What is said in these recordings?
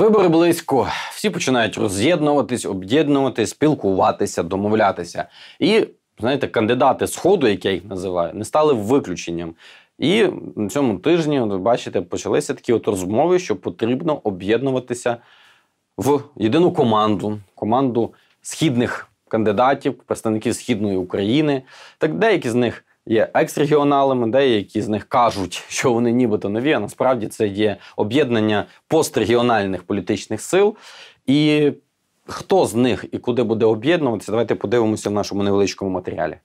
Вибори близько, всі починають роз'єднуватись, об'єднуватись, спілкуватися, домовлятися. І знаєте, кандидати сходу, як я їх називаю, не стали виключенням. І на цьому тижні, ви бачите, почалися такі от розмови, що потрібно об'єднуватися в єдину команду, команду східних кандидатів, представників східної України. Так деякі з них є екс-регіоналами, деякі з них кажуть, що вони нібито нові. А насправді це є об'єднання пострегіональних політичних сил. І хто з них і куди буде об'єднуватися, давайте подивимося в нашому невеличкому матеріалі.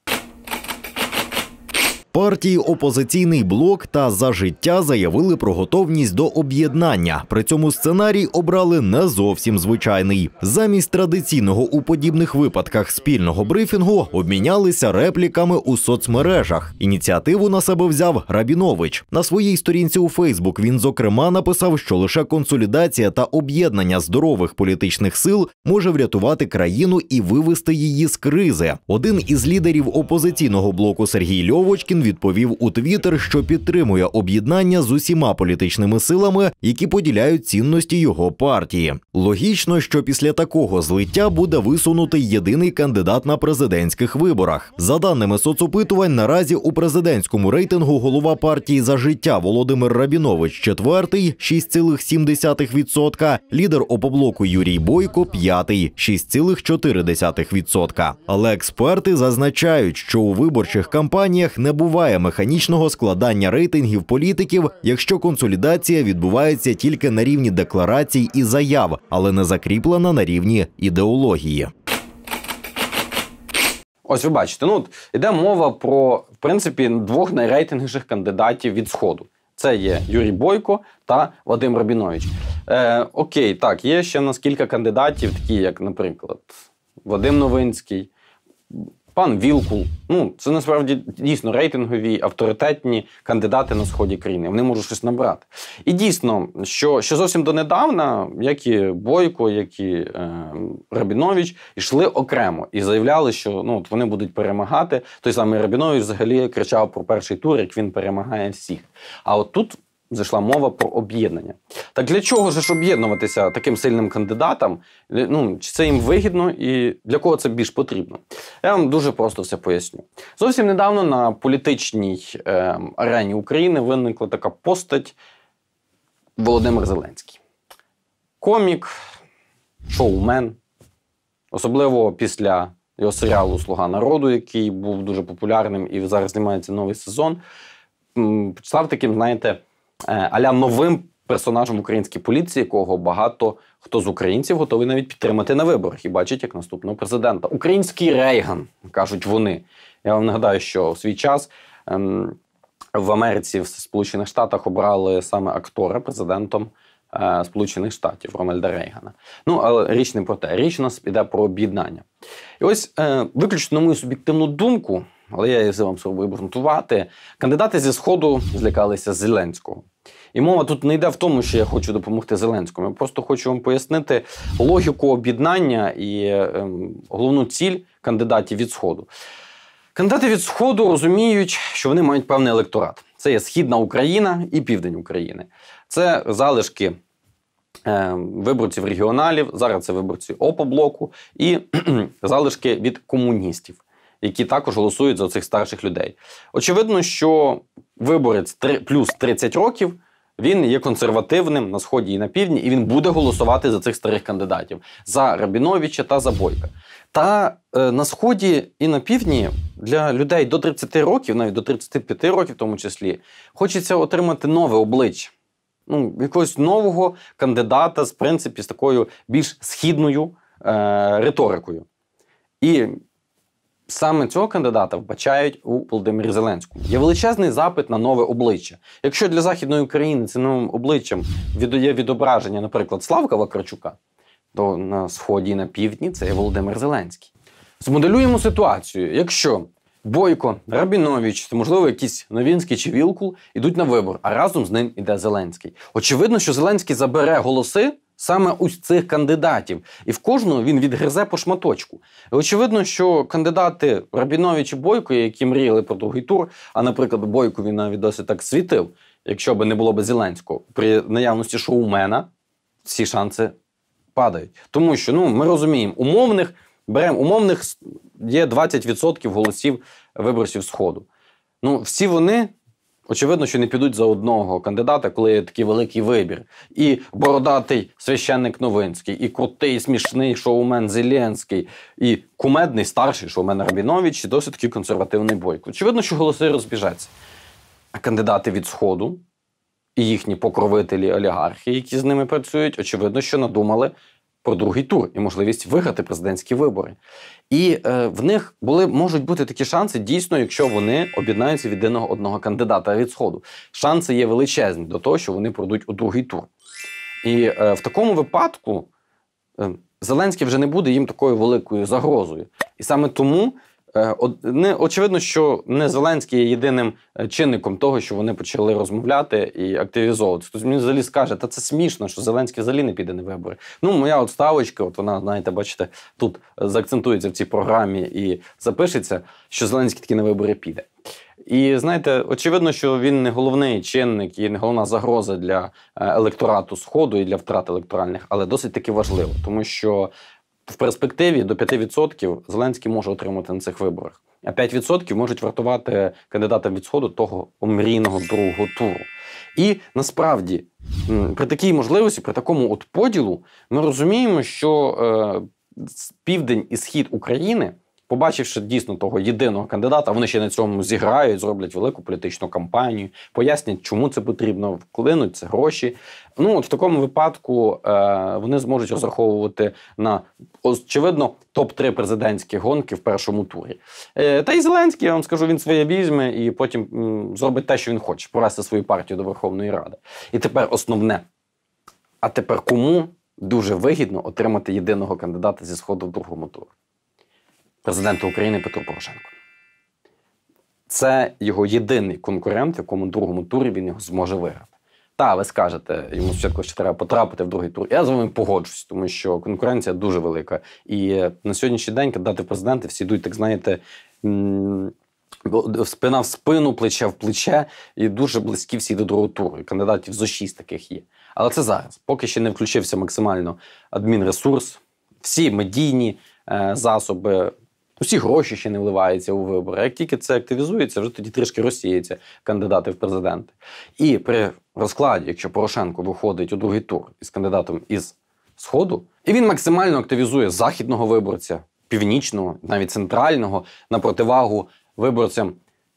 Партії опозиційний блок та за життя заявили про готовність до об'єднання. При цьому сценарій обрали не зовсім звичайний. Замість традиційного у подібних випадках спільного брифінгу обмінялися репліками у соцмережах. Ініціативу на себе взяв Рабінович. На своїй сторінці у Фейсбук він зокрема написав, що лише консолідація та об'єднання здорових політичних сил може врятувати країну і вивести її з кризи. Один із лідерів опозиційного блоку Сергій Льовочкін відповів у Твіттер, що підтримує об'єднання з усіма політичними силами, які поділяють цінності його партії. Логічно, що після такого злиття буде висунутий єдиний кандидат на президентських виборах. За даними соцопитувань, наразі у президентському рейтингу голова партії за життя Володимир Рабінович, 4-й 6,7%, лідер опоблоку Юрій Бойко, 5-й 6,4%. Але експерти зазначають, що у виборчих кампаніях не буває буває механічного складання рейтингів політиків, якщо консолідація відбувається тільки на рівні декларацій і заяв, але не закріплена на рівні ідеології. Ось ви бачите, ну іде мова про в принципі двох найрейтинговіших кандидатів від сходу. Це є Юрій Бойко та Вадим Рабінович. Е, Окей, так, є ще у нас кілька кандидатів, такі як, наприклад, Вадим Новинський пан Вілку, Ну це насправді дійсно рейтингові авторитетні кандидати на сході країни. Вони можуть щось набрати. І дійсно, що що зовсім донедавна, як і Бойко, як і е, Рабінович, йшли окремо і заявляли, що ну от вони будуть перемагати. Той самий Рабінович взагалі кричав про перший тур, як він перемагає всіх. А от тут зайшла мова про об'єднання. Так для чого ж об'єднуватися таким сильним кандидатам? Е, ну, Чи це їм вигідно і для кого це більш потрібно? Я вам дуже просто все поясню. Зовсім недавно на політичній е, арені України виникла така постать Володимир Зеленський. Комік, шоумен. Особливо після його серіалу Слуга народу, який був дуже популярним і зараз знімається новий сезон. Став таким, знаєте, Е, аля новим персонажем в українській поліції, кого багато хто з українців готовий навіть підтримати на виборах і бачить як наступного президента. Український рейган кажуть вони. Я вам нагадаю, що в свій час. Ем, в Америці, в Сполучених Штатах обрали саме актора президентом е, Сполучених Штатів Рональда Рейгана. Ну, але річ не про те, річ у нас іде про об'єднання. І ось е, виключно на мою суб'єктивну думку, але я їх вам собою обґрунтувати. Кандидати зі сходу злякалися Зеленського. І мова тут не йде в тому, що я хочу допомогти Зеленському. Я просто хочу вам пояснити логіку об'єднання і ем, головну ціль кандидатів від Сходу. Кандидати від Сходу розуміють, що вони мають певний електорат. Це є Східна Україна і Південь України. Це залишки е, виборців регіоналів, зараз це виборці ОПО-блоку і залишки від комуністів які також голосують за цих старших людей. Очевидно, що виборець плюс 30 років. Він є консервативним на сході і на півдні, і він буде голосувати за цих старих кандидатів за Рабіновича та за Бойка. Та е, на сході і на півдні для людей до 30 років, навіть до 35 років, в тому числі, хочеться отримати нове обличчя. Ну, якогось нового кандидата, з принципі, з такою більш східною е, риторикою. І Саме цього кандидата вбачають у Володимирі Зеленському. Є величезний запит на нове обличчя. Якщо для західної України цим новим обличчям віддає відображення, наприклад, Славка Вакарчука, то на сході і на півдні це є Володимир Зеленський. Змоделюємо ситуацію. Якщо Бойко, Рабінович, це можливо, якісь Новінський чи Вілкул, ідуть на вибор, а разом з ним іде Зеленський. Очевидно, що Зеленський забере голоси Саме ось цих кандидатів, і в кожного він відгризе по шматочку. І Очевидно, що кандидати Рабінович і Бойко, які мріяли про другий тур, а наприклад, Бойко він навіть досить так світив, якщо б не було б Зеленського, при наявності шоумена всі шанси падають. Тому що ну ми розуміємо, умовних беремо умовних є 20% голосів виборців Сходу. Ну всі вони Очевидно, що не підуть за одного кандидата, коли є такий великий вибір. І бородатий священник Новинський, і крутий, смішний шоумен Зеленський, і кумедний старший шоумен Рабінович, і досить такий консервативний бойко. Очевидно, що голоси розбіжаться. А кандидати від Сходу і їхні покровителі олігархи, які з ними працюють, очевидно, що надумали про другий тур і можливість виграти президентські вибори. І е, в них були можуть бути такі шанси, дійсно, якщо вони об'єднаються від єдиного одного кандидата від сходу. Шанси є величезні до того, що вони пройдуть у другий тур. І е, в такому випадку е, Зеленський вже не буде їм такою великою загрозою. І саме тому Е, не очевидно, що не Зеленський є єдиним е, чинником того, що вони почали розмовляти і активізовуватися. Хтось мені взагалі скаже, та це смішно, що Зеленський взагалі не піде на вибори. Ну, моя от ставочка, от вона, знаєте, бачите, тут е, заакцентується в цій програмі і запишеться, що Зеленський таки на вибори піде. І знаєте, очевидно, що він не головний чинник і не головна загроза для електорату Сходу і для втрат електоральних, але досить таки важливо, тому що в перспективі до 5% Зеленський може отримати на цих виборах, а 5% можуть вартувати кандидатам від сходу того омрійного другого туру. І насправді, при такій можливості, при такому от поділу, ми розуміємо, що е, південь і схід України побачивши дійсно того єдиного кандидата, вони ще на цьому зіграють, зроблять велику політичну кампанію, пояснять, чому це потрібно, вклинуть це гроші. Ну от в такому випадку е, вони зможуть розраховувати на очевидно топ 3 президентські гонки в першому турі. Е, Та і Зеленський я вам скажу, він своє візьме і потім м, зробить те, що він хоче, провести свою партію до Верховної Ради. І тепер основне. А тепер кому дуже вигідно отримати єдиного кандидата зі сходу в другому туру? президента України Петро Порошенко, Це його єдиний конкурент, в якому другому турі він його зможе виграти. Та, ви скажете, йому спочатку ще треба потрапити в другий тур. Я з вами погоджуюсь, тому що конкуренція дуже велика. І на сьогоднішній день кандидати президенти всі йдуть, так знаєте, спина в спину, плече в плече, і дуже близькі всі до другого туру. кандидатів зо шість таких є. Але це зараз. Поки ще не включився максимально адмінресурс, всі медійні е, засоби. Усі гроші ще не вливаються у вибори. Як тільки це активізується, вже тоді трішки розсіються кандидати в президенти. І при розкладі, якщо Порошенко виходить у другий тур із кандидатом із Сходу, і він максимально активізує західного виборця, північного, навіть центрального, на противагу виборцям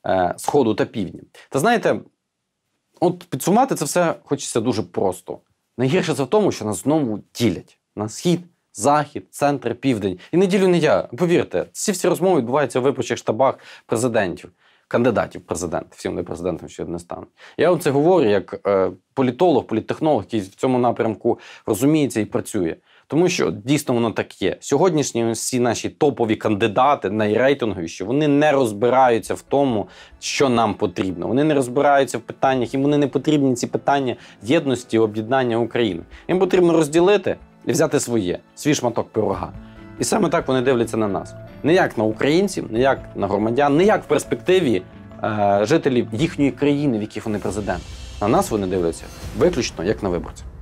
е, Сходу та Півдня. Та знаєте, от підсумати це все хочеться дуже просто. Найгірше це в тому, що нас знову ділять на схід захід, центр, південь. І неділю не я. Повірте, ці всі розмови відбуваються у виборчих штабах президентів, кандидатів президентів. Всім не президентом ще не стану. Я вам це говорю як е, політолог, політтехнолог, який в цьому напрямку розуміється і працює. Тому що дійсно воно так є. Сьогоднішні всі наші топові кандидати, що вони не розбираються в тому, що нам потрібно. Вони не розбираються в питаннях, їм вони не потрібні ці питання єдності об'єднання України. Їм потрібно розділити і взяти своє, свій шматок пирога. І саме так вони дивляться на нас. Не як на українців, не як на громадян, не як в перспективі е, жителів їхньої країни, в яких вони президент. На нас вони дивляться виключно як на виборців.